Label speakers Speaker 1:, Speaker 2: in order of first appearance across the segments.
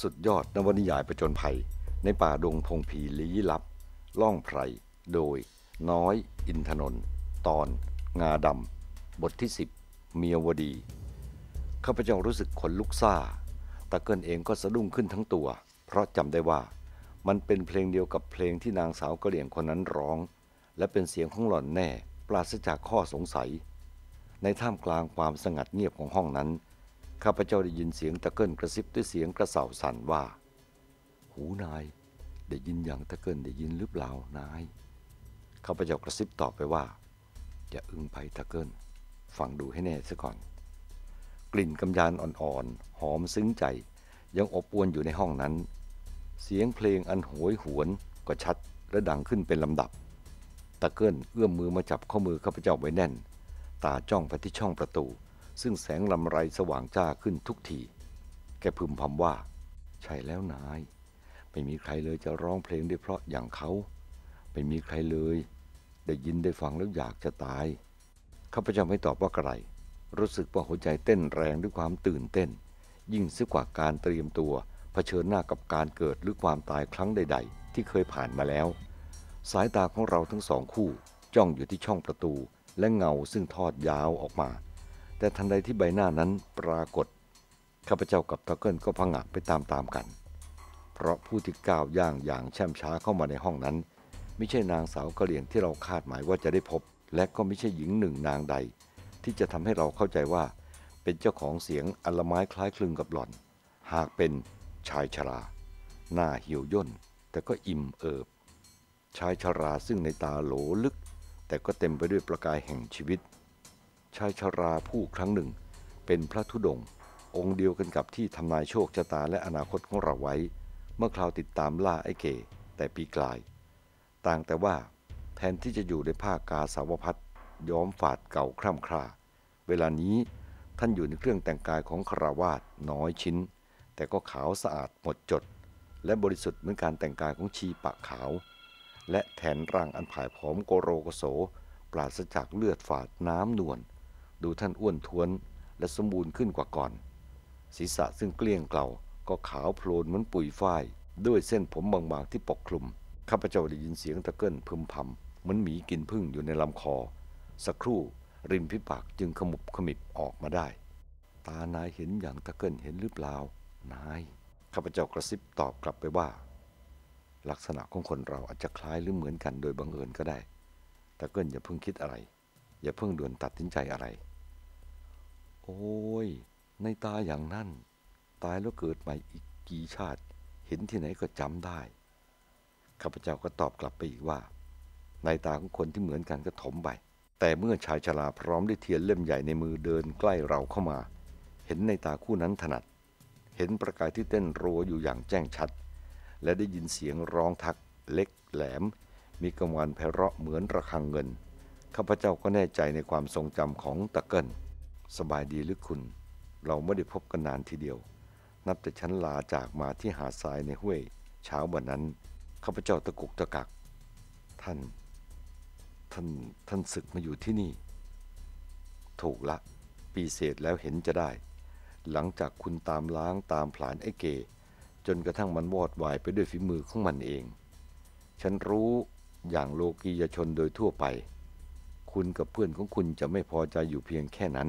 Speaker 1: สุดยอดนวนิยายประจนภัย ในป่าดงพงผีลี้ลับ ล่องไพรโดย น้อย อินทนนท์ตอน งาดำบทที่ 10 เมียวดี ข้าพเจ้ารู้สึกขนลุกซ่าตะเกินเองก็สะดุ้งขึ้นทั้งตัว เพราะจำได้ว่ามันเป็นเพลงเดียวกับเพลงที่นางสาวกะเหลี่ยงคนนั้นร้อง และเป็นเสียงของหล่อนแน่ปราศจากข้อสงสัย ในท่ามกลางความสงัดเงียบของห้องนั้นข้าพเจ้าได้ยินเสียงตะเกิลกระซิบด้วยเสียงกระเสาสั่นว่า หูนาย ได้ยินอย่างตะเกิลได้ยินหรือเปล่านาย ข้าพเจ้ากระซิบตอบไปว่าอย่าอึ้งไปตะเกิลฟังดูให้แน่ซะก่อน กลิ่นกำยานอ่อนๆ หอมซึ้งใจ ยังอบอวนอยู่ในห้องนั้น เสียงเพลงอันโหยหวนก็ชัดและดังขึ้นเป็นลำดับ ตะเกิลเอื้อมมือมาจับข้อมือข้าพเจ้าไว้แน่น ตาจ้องไปที่ช่องประตูซึ่งแสงลำไรสว่างจ้าขึ้นทุกที แกพึมพำว่า ใช่แล้วนาย ไม่มีใครเลยจะร้องเพลงได้เพราะอย่างเขา ไม่มีใครเลยได้ยินได้ฟังแล้วอยากจะตาย ข้าพเจ้าไม่ตอบว่าไกรรู้สึกว่าหัวใจเต้นแรงด้วยความตื่นเต้น ยิ่งซึ่งกว่าการเตรียมตัวเผชิญหน้ากับการเกิดหรือความตายครั้งใด ๆ ที่เคยผ่านมาแล้ว สายตาของเราทั้งสองคู่จ้องอยู่ที่ช่องประตูและเงาซึ่งทอดยาวออกมาแต่ทันใดที่ใบหน้านั้นปรากฏข้าพเจ้ากับทักเกิลก็พังอักไปตามๆกัน เพราะผู้ที่ก้าว ย่างอย่าง แช่มช้า เข้ามาในห้องนั้น ไม่ใช่นางสาวกะเหลี่ยง ที่เราคาดหมายว่าจะได้พบ และก็ไม่ใช่หญิงหนึ่งนางใด ที่จะทำให้เราเข้าใจว่า เป็นเจ้าของเสียงอลไม้ คล้ายคลึงกับหล่อน หากเป็นชายชรา หน้าเหี่ยวย่นแต่ก็อิ่มเอิบชายชราซึ่งในตาโหลลึก แต่ก็เต็มไปด้วยประกายแห่งชีวิตชายชาราผู้ครั้งหนึ่ง เป็นพระธุดงค์องค์เดียวกันกับที่ทำนายโชคชะตาและอนาคตของเราไว้ เมื่อคราวติดตามล่าไอ้เก แต่ปีกลาย ต่างแต่ว่าแทนที่จะอยู่ในผ้ากาสาวพัดย้อมฝาดเก่าคร่ำคร่าเวลานี้ท่านอยู่ในเครื่องแต่งกายของคราวาสน้อยชิ้น แต่ก็ขาวสะอาดหมดจด และบริสุทธิ์เหมือนการแต่งกายของชีปากขาว และแทนร่างอันผายผอมโกโรโกโส ปราศจากเลือดฝาดน้ำนวลดูท่านอ้วนท้วนและสมบูรณ์ขึ้นกว่าก่อน ศีรษะซึ่งเกลี้ยงเกลา ก็ขาวโพลนเหมือนปุ๋ยฝ้าย ด้วยเส้นผมบางๆที่ปกคลุมข้าพเจ้าได้ยินเสียงตะเกิ้นพึมพำเหมือนหมีกินพึ่งอยู่ในลำคอ สักครู่ ริมพิปากจึงขมุบขมิบออกมาได้ ตานายเห็นอย่างตะเกิ้นเห็นหรือเปล่า นายข้าพเจ้ากระซิบตอบกลับไปว่า ลักษณะของคนเราอาจจะคล้ายหรือเหมือนกันโดยบังเอิญก็ได้ ตะเกินอย่าเพิ่งคิดอะไร อย่าเพิ่งด่วนตัดสินใจอะไรโอ้ย ในตาอย่างนั้นตายแล้วเกิดใหม่อีกกี่ชาติ เห็นที่ไหนก็จำได้ข้าพเจ้าก็ตอบกลับไปอีกว่า ในตาของคนที่เหมือนกันก็ถมไปแต่เมื่อชายชราพร้อมด้วยเทียนเล่มใหญ่ในมือเดินใกล้เราเข้ามา เห็นในตาคู่นั้นถนัด เห็นประกายที่เต้นโรอยู่อย่างแจ้งชัด และได้ยินเสียงร้องทัก เล็ก แหลม มีกังวลนพร่ะเหมือนระฆังเงินข้าพเจ้าก็แน่ใจในความทรงจำของตะเกิลสบายดีหรือคุณ เราไม่ได้พบกันนานทีเดียว นับแต่ฉันลาจากมาที่หาทรายในห้วย เช้าวันนั้น ข้าพเจ้าตะกุกตะกัก ท่าน ท่าน ท่านศึกมาอยู่ที่นี่ ถูกละ ปีเศษแล้วเห็นจะได้ หลังจากคุณตามล้างตามผลานไอเก จนกระทั่งมันวอดวายไปด้วยฝีมือของมันเอง ฉันรู้อย่างโลกียชนโดยทั่วไป คุณกับเพื่อนของคุณจะไม่พอใจอยู่เพียงแค่นั้น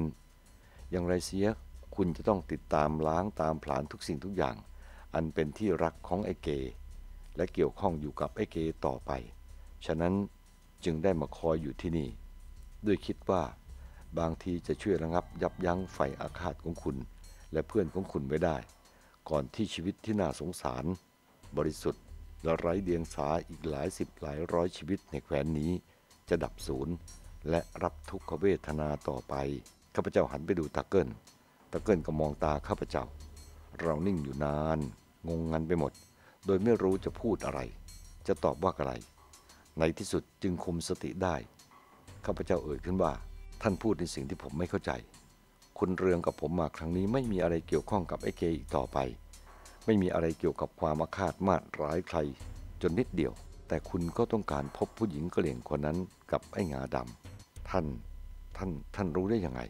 Speaker 1: อย่างไรเสียคุณจะต้องติดตามล้างตามผลานทุกสิ่งทุกอย่าง อันเป็นที่รักของไอเก และเกี่ยวข้องอยู่กับไอเกต่อไป ฉะนั้นจึงได้มาคอยอยู่ที่นี่ ด้วยคิดว่า บางทีจะช่วยระงับยับยั้งไฟอาฆาตของคุณ และเพื่อนของคุณไว้ได้ ก่อนที่ชีวิตที่น่าสงสาร บริสุทธิ์และไร้เดียงสาอีกหลายสิบหลายร้อยชีวิตในแขวนนี้จะดับสูญและรับทุกขเวทนาต่อไปข้าพเจ้าหันไปดูตะเกิลตะเกิลก็มองตาข้าพเจ้า เรานิ่งอยู่นาน งงงันไปหมด โดยไม่รู้จะพูดอะไร จะตอบว่าอะไรในที่สุดจึงคุมสติได้ ข้าพเจ้าเอ่ยขึ้นว่า ท่านพูดในสิ่งที่ผมไม่เข้าใจ คุณเรืองกับผมมาครั้งนี้ไม่มีอะไรเกี่ยวข้องกับไอ้เกอีกต่อไป ไม่มีอะไรเกี่ยวกับความอาคาตมาดร้ายใคร จนนิดเดียว แต่คุณก็ต้องการพบผู้หญิงกระเหลี่ยงคนนั้นกับไอ้งาดำท่าน ท่าน ท่านรู้ได้ยังไง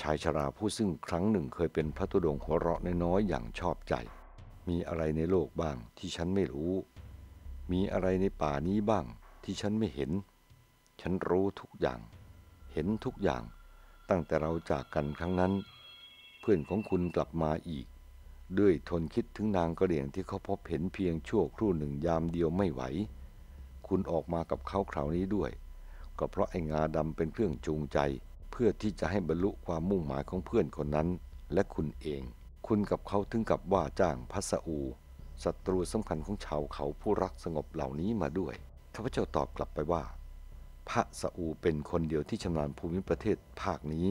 Speaker 1: ชายชราผู้ซึ่งครั้งหนึ่งเคยเป็นพระตุดงหัวเราะน้อยๆอย่างชอบใจ มีอะไรในโลกบ้างที่ฉันไม่รู้ มีอะไรในป่านี้บ้างที่ฉันไม่เห็น ฉันรู้ทุกอย่าง เห็นทุกอย่าง ตั้งแต่เราจากกันครั้งนั้น เพื่อนของคุณกลับมาอีก ด้วยทนคิดถึงนางกระเหลี่ยงที่เขาพบเห็นเพียงชั่วครู่หนึ่งยามเดียวไม่ไหว คุณออกมากับเขาคราวนี้ด้วย ก็เพราะไอ้งาดำเป็นเครื่องจูงใจพื่อที่จะให้บรรลุความมุ่งหมายของเพื่อนคนนั้น และคุณเอง คุณกับเขาถึงกับว่าจ้างพัสอูศัตรูสำคัญของชาวเขาผู้รักสงบเหล่านี้มาด้วยข้าพเจ้าตอบกลับไปว่า พระสอูเป็นคนเดียวที่ชำนาญภูมิประเทศภาคนี้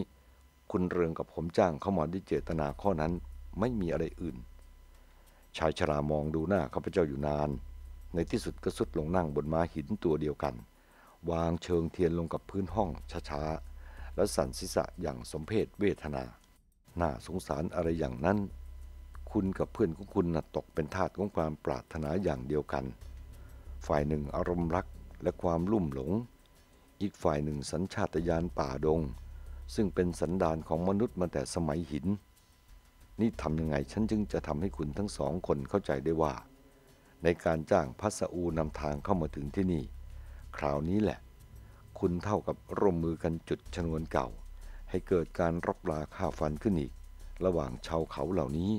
Speaker 1: คุณเรืองกับผมจ้างเขามาด้วยเจตนาข้อนั้นไม่มีอะไรอื่น ชายชรามองดูหน้าข้าพเจ้าอยู่นาน ในที่สุดก็สุดลงนั่งบนม้าหินตัวเดียวกัน วางเชิงเทียนลงกับพื้นห้องช้าๆและสั่นศีรษะอย่างสมเพศเวทนา น่าสงสารอะไรอย่างนั้น คุณกับเพื่อนของคุณนะ่ะตกเป็นทาสของความปรารถนาอย่างเดียวกัน ฝ่ายหนึ่งอารมณ์รักและความลุ่มหลง อีกฝ่ายหนึ่งสัญชาตญาณป่าดง ซึ่งเป็นสันดานของมนุษย์มาแต่สมัยหิน นี่ทำยังไงฉันจึงจะทำให้คุณทั้งสองคนเข้าใจได้ว่า ในการจ้างพัสอูนำทางเข้ามาถึงที่นี่ คราวนี้แหละคุณเท่ากับร่วมมือกันจุดชนวนเก่า ให้เกิดการรบลาข้าฟันขึ้นอีก ระหว่างชาวเขาเหล่านี้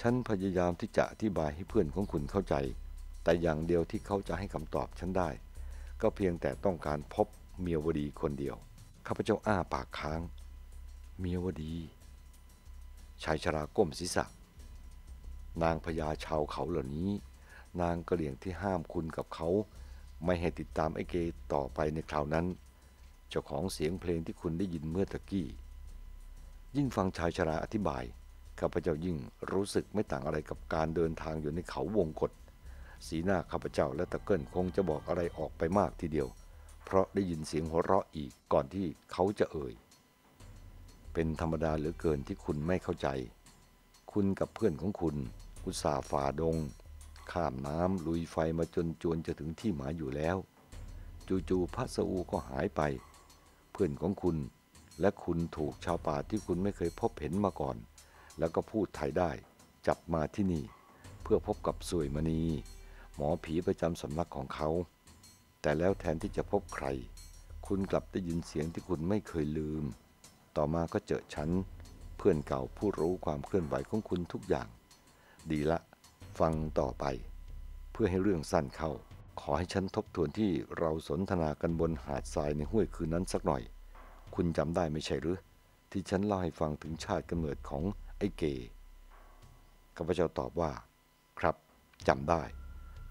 Speaker 1: ฉันพยายามที่จะอธิบายให้เพื่อนของคุณเข้าใจ แต่อย่างเดียวที่เขาจะให้คำตอบฉันได้ ก็เพียงแต่ต้องการพบเมียวดีคนเดียวข้าพเจ้าอ้าปากค้าง เมียวดีชายชราก้มศีรษะนางพญาชาวเขาเหล่านี้ นางกระเหลี่ยงที่ห้ามคุณกับเขาไม่ให้ติดตามไอเกต่อไปในคราวนั้น เจ้าของเสียงเพลงที่คุณได้ยินเมื่อตะกี้ ยิ่งฟังชายชราอธิบายข้าพเจ้ายิ่งรู้สึกไม่ต่างอะไรกับการเดินทางอยู่ในเขาวงกฏสีหน้าข้าพเจ้าและตะเกิลคงจะบอกอะไรออกไปมากทีเดียว เพราะได้ยินเสียงหัวเราะอีกก่อนที่เขาจะเอ่ย เป็นธรรมดาเหลือเกินที่คุณไม่เข้าใจ คุณกับเพื่อนของคุณอุตสาฟฝ่าดงข้ามน้ำลุยไฟมาจนจวนจะถึงที่หมายอยู่แล้ว จู่ๆพระสอูก็หายไป เพื่อนของคุณ และคุณถูกชาวป่าที่คุณไม่เคยพบเห็นมาก่อน แล้วก็พูดไทยได้ จับมาที่นี่ เพื่อพบกับสวยมณี หมอผีประจำสำนักของเขา แต่แล้วแทนที่จะพบใคร คุณกลับได้ยินเสียงที่คุณไม่เคยลืม ต่อมาก็เจอฉัน เพื่อนเก่าผู้รู้ความเคลื่อนไหวของคุณทุกอย่าง ดีละฟังต่อไป เพื่อให้เรื่องสั้นเข้า ขอให้ฉันทบทวนที่เราสนทนากันบนหาดทรายในห้วยคืนนั้นสักหน่อย คุณจำได้ไม่ใช่หรือ ที่ฉันเล่าให้ฟังถึงชาติกำเนิดของไอ้เกข้าพเจ้าตอบว่า ครับจำได้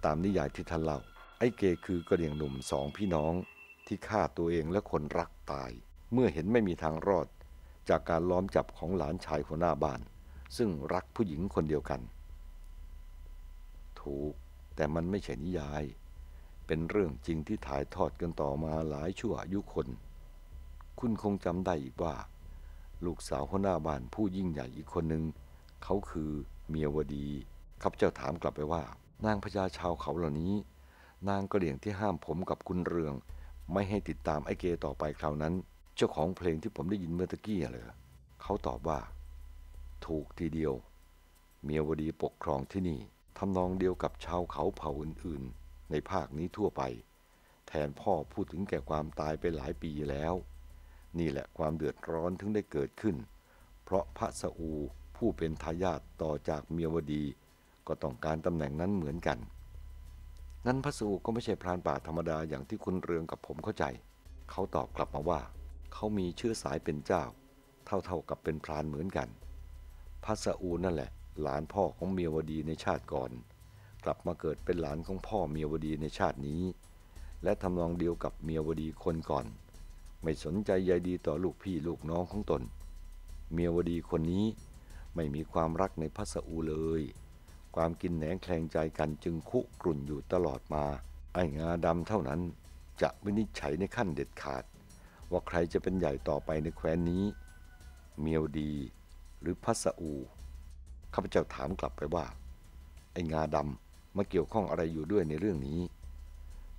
Speaker 1: ตามนิยายที่ท่านเล่า ไอ้เกคือกระเดียงหนุ่มสองพี่น้องที่ฆ่าตัวเองและคนรักตาย เมื่อเห็นไม่มีทางรอด จากการล้อมจับของหลานชายหัวหน้าบ้าน ซึ่งรักผู้หญิงคนเดียวกันถูกแต่มันไม่ใช่นิยาย เป็นเรื่องจริงที่ถ่ายทอดกันต่อมาหลายชั่วอายุคน คุณคงจำได้อีกว่าลูกสาวหัวหน้าบ้านผู้ยิ่งใหญ่อีกคนหนึ่งเขาคือเมียวดีข้าพเจ้าถามกลับไปว่า นางพญาชาวเขาเหล่านี้ นางกระเหลี่ยงที่ห้ามผมกับคุณเรือง ไม่ให้ติดตามไอเกต่อไปคราวนั้น เจ้าของเพลงที่ผมได้ยินเมื่อตะกี้เหรอเขาตอบว่า ถูกทีเดียว เมียวดีปกครองที่นี่ทำนองเดียวกับชาวเขาเผ่าอื่นๆ ในภาคนี้ทั่วไป แทนพ่อพูดถึงแก่ความตายไปหลายปีแล้ว นี่แหละความเดือดร้อนถึงได้เกิดขึ้น เพราะพระสอูผู้เป็นทายาทต่อจากเมียวดี ก็ต้องการตำแหน่งนั้นเหมือนกัน นั้นพระสอูก็ไม่ใช่พรานป่าธรรมดาอย่างที่คุณเรืองกับผมเข้าใจ เขาตอบกลับมาว่า เขามีเชื้อสายเป็นเจ้า เท่าๆกับเป็นพรานเหมือนกันพระสอูนั่นแหละหลานพ่อของเมียวดีในชาติก่อน กลับมาเกิดเป็นหลานของพ่อเมียวดีในชาตินี้ และทำนองเดียวกับเมียวดีคนก่อน ไม่สนใจใยดีต่อลูกพี่ลูกน้องของตน เมียวดีคนนี้ไม่มีความรักในพัสอูเลย ความกินแหนงแคลงใจกันจึงคุกรุ่นอยู่ตลอดมา ไอ้งาดำเท่านั้นจะวินิจฉัยในขั้นเด็ดขาด ว่าใครจะเป็นใหญ่ต่อไปในแคว้นนี้ เมียวดี หรือพัสอูข้าพเจ้าถามกลับไปว่า ไอ้งาดำมาเกี่ยวข้องอะไรอยู่ด้วยในเรื่องนี้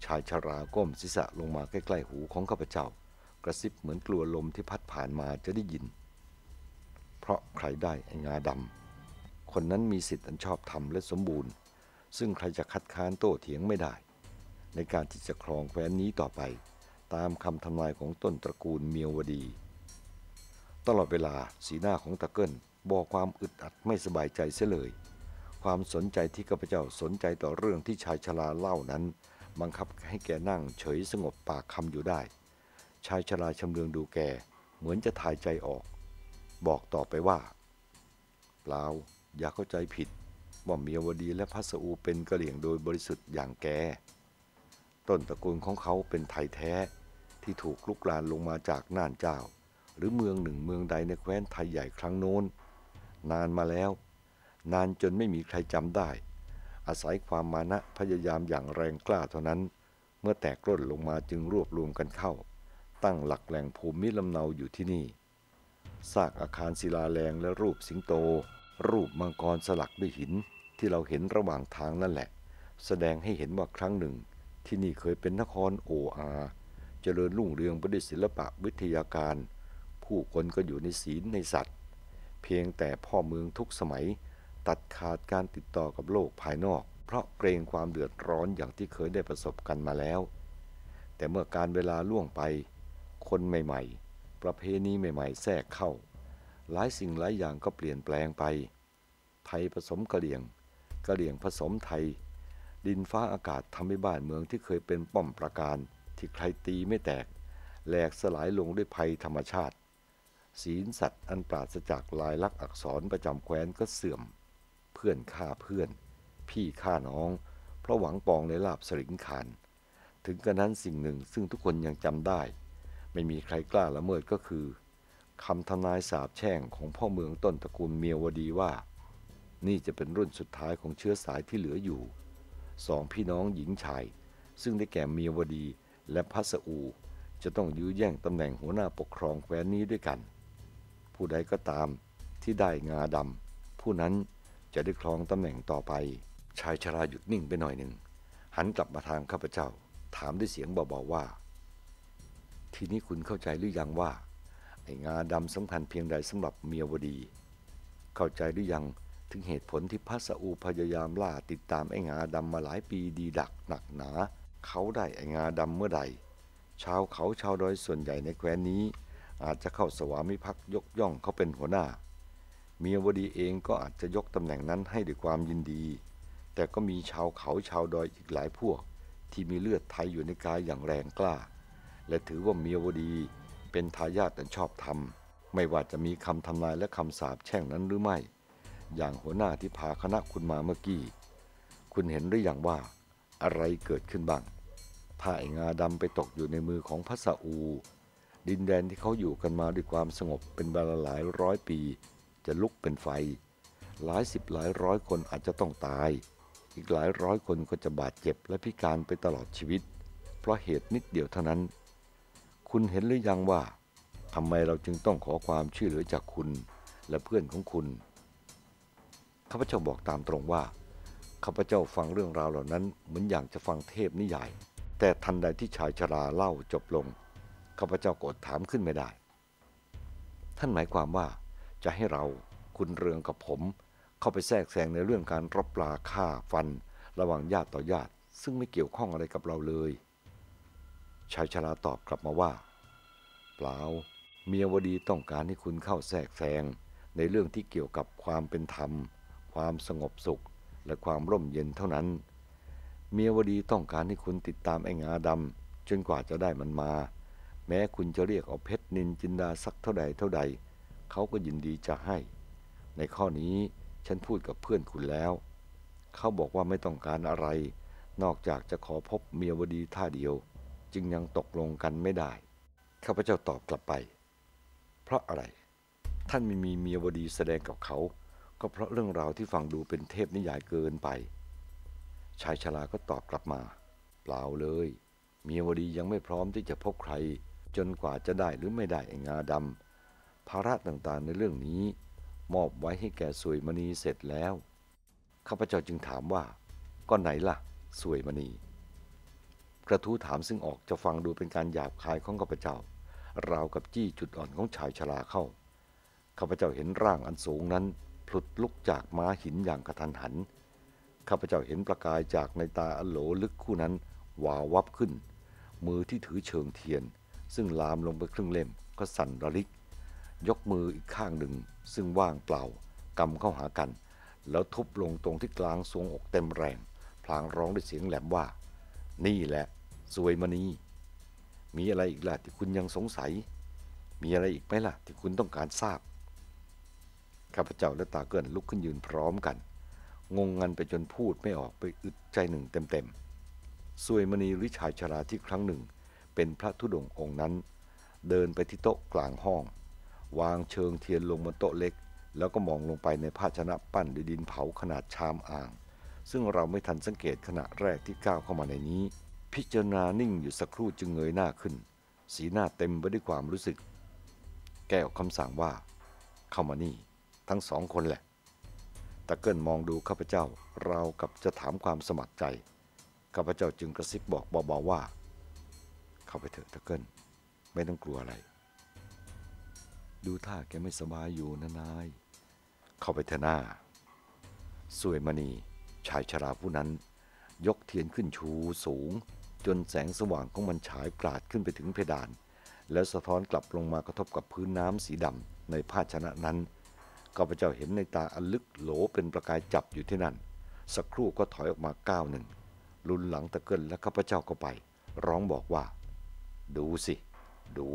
Speaker 1: ชายชาราก้มศีรษะลงมาใกล้ๆหูของข้าพเจ้า กระซิบเหมือนกลัวลมที่พัดผ่านมาจะได้ยิน เพราะใครได้ไอ้งาดำคนนั้นมีสิทธิ์อันชอบธรรมและสมบูรณ์ ซึ่งใครจะคัดค้านโต้เถียงไม่ได้ ในการที่จะครองแคว้นนี้ต่อไป ตามคำทำนายของต้นตระกูลเมียวดี ตลอดเวลาสีหน้าของตะเกิลบอกความอึดอัดไม่สบายใจเสียเลย ความสนใจที่ข้าพเจ้าสนใจต่อเรื่องที่ชายชราเล่านั้น บังคับให้แกนั่งเฉยสงบปากคำอยู่ได้ ชายชราชำเลืองดูแกเหมือนจะทายใจออก บอกต่อไปว่าเปล่าอย่าเข้าใจผิดว่าเมียวดีและพัสอูเป็นกะเหลี่ยงโดยบริสุทธิ์อย่างแกต้นตระกูลของเขาเป็นไทยแท้ที่ถูกลุกลานลงมาจากน่านเจ้า หรือเมืองหนึ่งเมืองใดในแคว้นไทยใหญ่ครั้งโน้นนานมาแล้ว นานจนไม่มีใครจำได้ อาศัยความมานะพยายามอย่างแรงกล้าเท่านั้น เมื่อแตกร่นลงมาจึงรวบรวมกันเข้า ตั้งหลักแหล่งภูมิลำเนาอยู่ที่นี่ซากอาคารศิลาแรงและรูปสิงโต รูปมังกรสลักด้วยหิน ที่เราเห็นระหว่างทางนั่นแหละ แสดงให้เห็นว่าครั้งหนึ่งที่นี่เคยเป็นนครโออา เจริญรุ่งเรืองรปดษฐ์ศิลปะวิทยาการ ผู้คนก็อยู่ในศีลในสัตว์เพียงแต่พ่อเมืองทุกสมัย ตัดขาดการติดต่อกับโลกภายนอก เพราะเกรงความเดือดร้อนอย่างที่เคยได้ประสบกันมาแล้ว แต่เมื่อการเวลาล่วงไป คนใหม่ ๆ ประเพณีใหม่ๆ แทรกเข้า หลายสิ่งหลายอย่างก็เปลี่ยนแปลงไป ไทยผสมกะเหลี่ยงกะเหลี่ยงผสมไทย ดินฟ้าอากาศทำให้บ้านเมืองที่เคยเป็นป้อมประการ ที่ใครตีไม่แตก แหลกสลายลงด้วยภัยธรรมชาติศีลสัตว์อันปราศจากลายลักษณ์อักษรประจำแคว้นก็เสื่อม เพื่อนฆ่าเพื่อน พี่ฆ่าน้อง เพราะหวังปองในลาบสริงคานถึงกระนั้นสิ่งหนึ่งซึ่งทุกคนยังจำได้ ไม่มีใครกล้าละเมิดก็คือคำทนายสาบแช่ง ของพ่อเมืองต้นตระกูลเมียวดีว่า นี่จะเป็นรุ่นสุดท้ายของเชื้อสายที่เหลืออยู่สองพี่น้องหญิงชาย ซึ่งได้แก่เมียวดีและพัสอู จะต้องยื้อแย่งตำแหน่งหัวหน้าปกครองแคว้นนี้ด้วยกันผู้ใดก็ตามที่ได้งาดำผู้นั้นจะได้ครองตำแหน่งต่อไป ชายชราหยุดนิ่งไปหน่อยหนึ่งหันกลับมาทางข้าพเจ้าถามด้วยเสียงเบาๆว่า ทีนี้คุณเข้าใจหรือยังว่า ไอ้งาดำสำคัญเพียงใดสำหรับเมียวดี เข้าใจหรือยังถึงเหตุผลที่พระสอูพยายามล่าติดตามไอ้งาดำมาหลายปีดีดักหนักหนา เขาได้ไอ้งาดำเมื่อใดชาวเขาชาวดอยส่วนใหญ่ในแคว้นนี้อาจจะเข้าสวามิภักดิ์ยกย่องเขาเป็นหัวหน้า เมียวดีเองก็อาจจะยกตำแหน่งนั้นให้ด้วยความยินดี แต่ก็มีชาวเขาชาวดอยอีกหลายพวกที่มีเลือดไทยอยู่ในกายอย่างแรงกล้า และถือว่าเมียวดีเป็นทายาทแต่ชอบธรรม ไม่ว่าจะมีคำทำลายและคำสาปแช่งนั้นหรือไม่ อย่างหัวหน้าที่พาคณะคุณมาเมื่อกี้ คุณเห็นหรืออยังว่า อะไรเกิดขึ้นบ้างถ้าไองาดำไปตกอยู่ในมือของพระสาอูดินแดนที่เขาอยู่กันมาด้วยความสงบเป็นเวลาหลายร้อยปี จะลุกเป็นไฟ หลายสิบหลายร้อยคนอาจจะต้องตาย อีกหลายร้อยคนก็จะบาดเจ็บและพิการไปตลอดชีวิต เพราะเหตุนิดเดียวเท่านั้น คุณเห็นหรือยังว่าทำไมเราจึงต้องขอความช่วยเหลือจากคุณและเพื่อนของคุณ ข้าพเจ้าบอกตามตรงว่าข้าพเจ้าฟังเรื่องราวเหล่านั้นเหมือนอย่างจะฟังเทพนิยายแต่ทันใดที่ชายชราเล่าจบลงข้าพเจ้าโกรธถามขึ้นไม่ได้ ท่านหมายความว่า จะให้เราคุณเรืองกับผม เข้าไปแทรกแซงในเรื่องการรบปลาฆ่าฟัน ระหว่างญาติต่อญาติ ซึ่งไม่เกี่ยวข้องอะไรกับเราเลยชายชราตอบกลับมาว่า เปล่าเมียวดีต้องการให้คุณเข้าแทรกแซงในเรื่องที่เกี่ยวกับความเป็นธรรม ความสงบสุข และความร่มเย็นเท่านั้นเมียวดีต้องการให้คุณติดตามไอ้งาดำจนกว่าจะได้มันมาแม้คุณจะเรียกเอาเพชรนินจินดาสักเท่าใดเท่าใด เขาก็ยินดีจะให้ ในข้อนี้ฉันพูดกับเพื่อนคุณแล้ว เขาบอกว่าไม่ต้องการอะไร นอกจากจะขอพบเมียวดีท่าเดียว จึงยังตกลงกันไม่ได้ข้าพเจ้าตอบกลับไป เพราะอะไร ท่านไม่มีเมียวดีแสดงกับเขา ก็เพราะเรื่องราวที่ฟังดูเป็นเทพนิยายเกินไป ชายชราก็ตอบกลับมา เปล่าเลยเมียวดียังไม่พร้อมที่จะพบใครจนกว่าจะได้หรือไม่ได้งาดำภาระต่างๆในเรื่องนี้ มอบไว้ให้แก่สวยมณีเสร็จแล้ว ข้าพเจ้าจึงถามว่า ก็ไหนล่ะสวยมณี กระทู้ถามซึ่งออกจะฟังดูเป็นการหยาบคายของข้าพเจ้า ราวกับจี้ จุดอ่อนของชายชราเข้า ข้าพเจ้าเห็นร่างอันสูงนั้นพลุดลุกจากม้าหินอย่างกระทันหัน ข้าพเจ้าเห็นประกายจากในตาอโหลลึกคู่นั้นวาววับขึ้น มือที่ถือเชิงเทียนซึ่งลามลงไปครึ่งเล่มก็สั่นระลิก ยกมืออีกข้างหนึ่ง ซึ่งว่างเปล่ากำเข้าหากัน แล้วทุบลงตรงที่กลางทรงอกเต็มแรง พลางร้องด้วยเสียงแหลมว่า นี่แหละสวยมณีมีอะไรอีกล่ะที่คุณยังสงสัย มีอะไรอีกไหมล่ะที่คุณต้องการทราบข้าพเจ้าและตาเกินลุกขึ้นยืนพร้อมกัน งงงันไปจนพูดไม่ออกไปอึดใจหนึ่งเต็มๆสวยมณีหรือชายชราที่ครั้งหนึ่งเป็นพระธุดงค์องค์นั้น เดินไปที่โต๊ะกลางห้อง วางเชิงเทียนลงบนโต๊ะเล็ก แล้วก็มองลงไปในภาชนะปั้นด้วยดินเผาขนาดชามอ่าง ซึ่งเราไม่ทันสังเกตขณะแรกที่ก้าวเข้ามาในนี้ พิจารณานิ่งอยู่สักครู่จึงเงยหน้าขึ้น สีหน้าเต็มไปด้วยความรู้สึก แก้วคำสั่งว่า เข้ามานี่ ทั้งสองคนแหละตะเกิลมองดูข้าพเจ้าเรากับจะถามความสมัครใจ ข้าพเจ้าจึงกระซิบบอกเบาๆว่าเข้าไปเถอะตะเกิลไม่ต้องกลัวอะไร ดูท่าแกไม่สบายอยู่นะนายเข้าไปเถอะหน้าสวยมณีชายชราผู้นั้น ยกเทียนขึ้นชูสูง จนแสงสว่างของมันฉายปราดขึ้นไปถึงเพดาน แล้วสะท้อนกลับลงมากระทบกับพื้นน้ำสีดำในภาชนะนั้นข้าพเจ้าเห็นในตาอันลึกโหลเป็นประกายจับอยู่ที่นั่น สักครู่ก็ถอยออกมาก้าวหนึ่งลุนหลังตะเกินและข้าพเจ้าก็ไป ร้องบอกว่าดูสิ ดู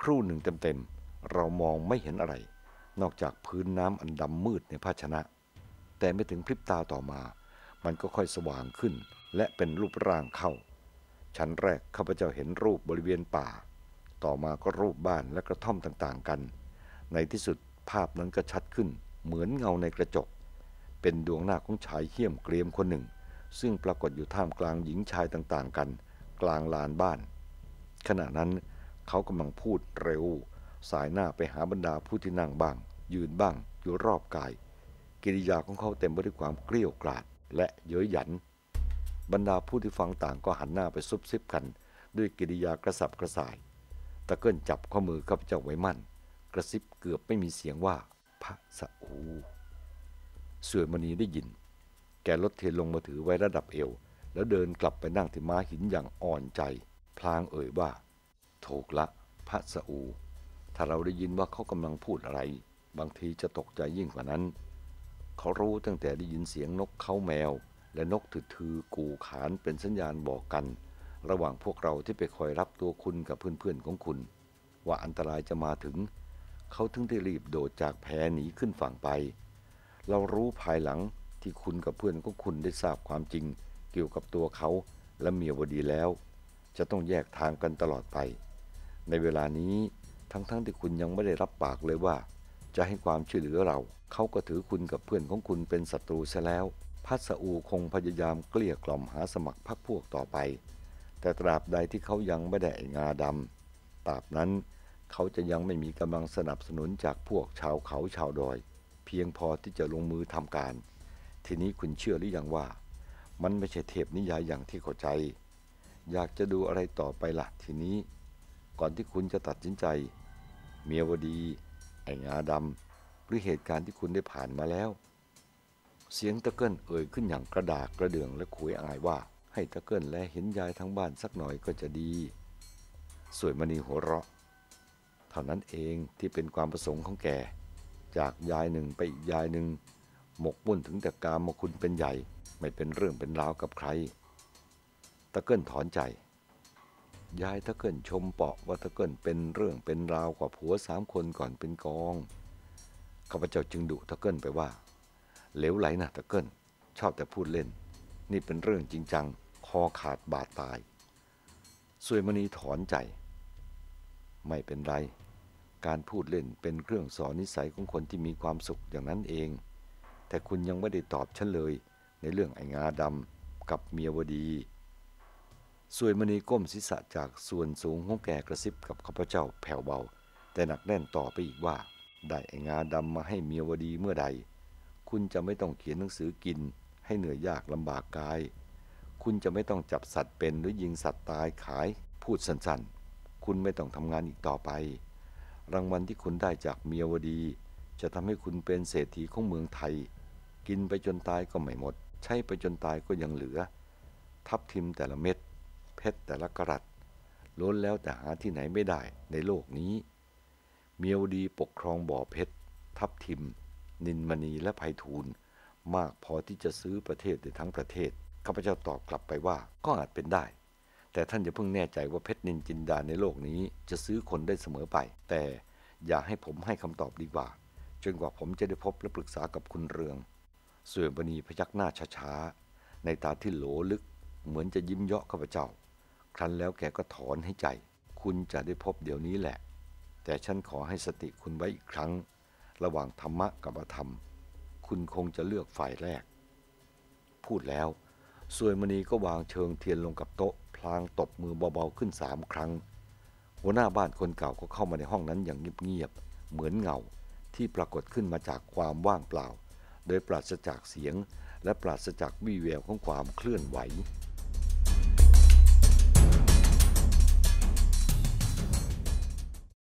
Speaker 1: ครู่หนึ่งเต็ม ๆ เรามองไม่เห็นอะไร นอกจากพื้นน้ำอันดำมืดในภาชนะ แต่ไม่ถึงพริบตาต่อมา มันก็ค่อยสว่างขึ้น และเป็นรูปร่างเข้าชั้นแรกข้าพเจ้าเห็นรูปบริเวณป่า ต่อมาก็รูปบ้านและกระท่อมต่างๆกัน ในที่สุดภาพนั้นก็ชัดขึ้น เหมือนเงาในกระจก เป็นดวงหน้าของชายเขี้ยมเกรียมคนหนึ่ง ซึ่งปรากฏอยู่ท่ามกลางหญิงชายต่างๆกันกลางลานบ้าน ขณะนั้นเขากำลังพูดเร็ว สายหน้าไปหาบรรดาผู้ที่นั่งบ้าง ยืนบ้างอยู่รอบกาย กิริยาของเขาเต็มไปด้วยความ เกลี้ยกล่อมและเย้ยหยัน บรรดาผู้ที่ฟังต่างก็หันหน้าไปซุบซิบกัน ด้วยกิริยากระสับกระส่าย ตะเกิลจับข้อมือข้าพเจ้าไว้มั่น กระซิบเกือบไม่มีเสียงว่า พระสะอูเสืยอมณีได้ยิน แกลดเทลงมาถือไว้ระดับเอวแล้วเดินกลับไปนั่งที่ม้าหินอย่างอ่อนใจ พลางเอ่ยว่าถูกละพระสอู ถ้าเราได้ยินว่าเขากำลังพูดอะไร บางทีจะตกใจยิ่งกว่านั้น เขารู้ตั้งแต่ได้ยินเสียงนกเขาแมว และนกถือถือกูขานเป็นสัญญาณบอกกัน ระหว่างพวกเราที่ไปคอยรับตัวคุณกับเพื่อนๆของคุณ ว่าอันตรายจะมาถึง เขาถึงได้รีบโดดจากแพหนีขึ้นฝั่งไป เรารู้ภายหลังที่คุณกับเพื่อนของคุณได้ทราบความจริงเกี่ยวกับตัวเขาและเมียวดีแล้ว จะต้องแยกทางกันตลอดไป ในเวลานี้ทั้งๆทที่คุณยังไม่ได้รับปากเลยว่า จะให้ความช่วยเหลือเราเขาก็ถือคุณกับเพื่อนของคุณเป็นศัตรูซะแล้วพัสอูคงพยายามเกลี้ยกล่อมหาสมัครพรรคพวกต่อไป แต่ตราบใดที่เขายังไม่ได้งาดำตราบนั้นเขาจะยังไม่มีกำลังสนับสนุนจากพวกชาวเขาชาวดอย เพียงพอที่จะลงมือทำการ ทีนี้คุณเชื่อหรือยังว่ามันไม่ใช่เทพนิยายอย่างที่เข้าใจ อยากจะดูอะไรต่อไปละ่ะทีนี้ ก่อนที่คุณจะตัดสินใจ เมียวดี ไอ้งาดำ หรือเหตุการณ์ที่คุณได้ผ่านมาแล้ว เสียงตะเกิลเอ่ยขึ้นอย่างกระดากกระเดื่องและขุยอายว่า ให้ตะเกิลและเห็นยายทั้งบ้านสักหน่อยก็จะดี สวยมณีหัวเราะเท่านั้นเองที่เป็นความประสงค์ของแกจากยายหนึ่งไปอีกยายหนึ่ง หมกมุ่นถึงแต่กามคุณเป็นใหญ่ไม่เป็นเรื่องเป็นราวกับใครตะเกิลถอนใจ ยายตะเกิลชมเปาะว่าตะเกิลเป็นเรื่องเป็นราวกว่าผัวสามคนก่อนเป็นกอง ข้าพเจ้าจึงดุตะเกิลไปว่า เหลวไหลนะตะเกิลชอบแต่พูดเล่น นี่เป็นเรื่องจริงจัง คอขาดบาดตายสวยมณีถอนใจ ไม่เป็นไร การพูดเล่นเป็นเครื่องสอนนิสัยของคนที่มีความสุขอย่างนั้นเอง แต่คุณยังไม่ได้ตอบฉันเลยในเรื่องไอ้งาดำกับเมียวดี สวยมณีก้มศีรษะจากส่วนสูงของแกกระซิบกับข้าพเจ้าแผ่วเบา แต่หนักแน่นต่อไปอีกว่า ได้ไอ้งาดำมาให้เมียวดีเมื่อใด คุณจะไม่ต้องเขียนหนังสือกินให้เหนื่อยยากลำบากกาย คุณจะไม่ต้องจับสัตว์เป็นหรือยิงสัตว์ตายขายพูดสั้นๆ คุณไม่ต้องทำงานอีกต่อไป รางวัลที่คุณได้จากเมียวดี จะทำให้คุณเป็นเศรษฐีของเมืองไทย กินไปจนตายก็ไม่หมดใช้ไปจนตายก็ยังเหลือ ทับทิมแต่ละเม็ดเพชรแต่ละกรัดล้นแล้วแต่หาที่ไหนไม่ได้ในโลกนี้ เมียวดีปกครองบ่อเพชร ทับทิม นินมณีและไพฑูรย์มากพอที่จะซื้อประเทศได้ทั้งประเทศข้าพเจ้าตอบกลับไปว่า ก็อาจเป็นได้ แต่ท่านอย่าเพิ่งแน่ใจว่าเพชรนินจินดาในโลกนี้ จะซื้อคนได้เสมอไป แต่อย่าให้ผมให้คำตอบดีกว่าจนกว่าผมจะได้พบและปรึกษากับคุณเรืองสวยบณีพยักหน้าช้าๆ ในตาที่โหลลึก เหมือนจะยิ้มเยาะข้าพเจ้า ครั้นแล้วแกก็ถอนให้ใจ คุณจะได้พบเดี๋ยวนี้แหละ แต่ฉันขอให้สติคุณไว้อีกครั้ง ระหว่างธรรมะกับอธรรม คุณคงจะเลือกฝ่ายแรก พูดแล้ว สวยมณีก็วางเชิงเทียนลงกับโต๊ะ พลางตบมือเบา ๆ ขึ้นสามครั้ง หัวหน้าบ้านคนเก่าก็เข้ามาในห้องนั้นอย่างเงียบๆเหมือนเงาที่ปรากฏขึ้นมาจากความว่างเปล่าโดยปราศจากเสียงและปราศจากวี่แววของความเคลื่อนไหว